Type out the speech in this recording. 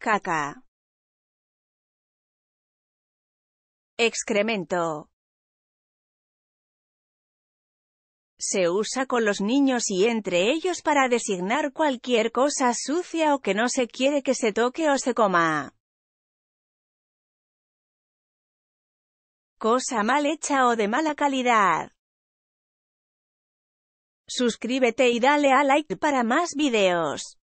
caca, excremento. Se usa con los niños y entre ellos para designar cualquier cosa sucia o que no se quiere que se toque o se coma. Cosa mal hecha o de mala calidad. Suscríbete y dale a like para más videos.